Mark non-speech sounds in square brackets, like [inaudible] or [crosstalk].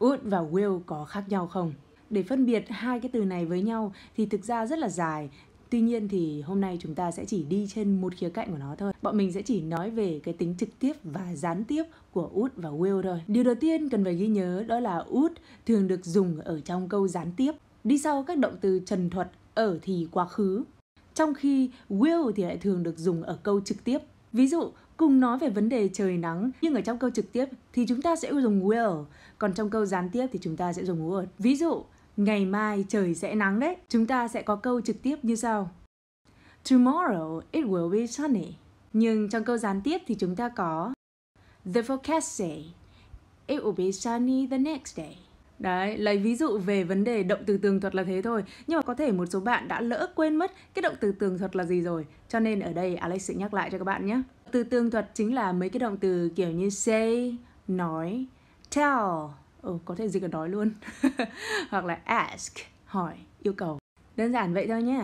Would và will có khác nhau không? Để phân biệt hai cái từ này với nhau thì thực ra rất là dài, Tuy nhiên thì hôm nay chúng ta sẽ chỉ đi trên một khía cạnh của nó thôi. Bọn mình sẽ chỉ nói về cái tính trực tiếp và gián tiếp của would và will thôi. Điều đầu tiên cần phải ghi nhớ đó là would thường được dùng ở trong câu gián tiếp, đi sau các động từ trần thuật ở thì quá khứ. Trong khi will thì lại thường được dùng ở câu trực tiếp. Ví dụ, cùng nói về vấn đề trời nắng nhưng ở trong câu trực tiếp thì chúng ta sẽ dùng will còn trong câu gián tiếp thì chúng ta sẽ dùng would ví dụ ngày mai trời sẽ nắng đấy chúng ta sẽ có câu trực tiếp như sau tomorrow it will be sunny nhưng trong câu gián tiếp thì chúng ta có the forecast say it will be sunny the next day Đấy, lấy ví dụ về vấn đề động từ tường thuật là thế thôi Nhưng mà có thể một số bạn đã lỡ quên mất cái động từ tường thuật là gì rồi Cho nên ở đây Alex sẽ nhắc lại cho các bạn nhé từ tương thuật chính là mấy cái động từ kiểu như say, nói, tell, ừ, có thể dịch là nói luôn, [laughs] hoặc là ask, hỏi, yêu cầu. Đơn giản vậy thôi nhé.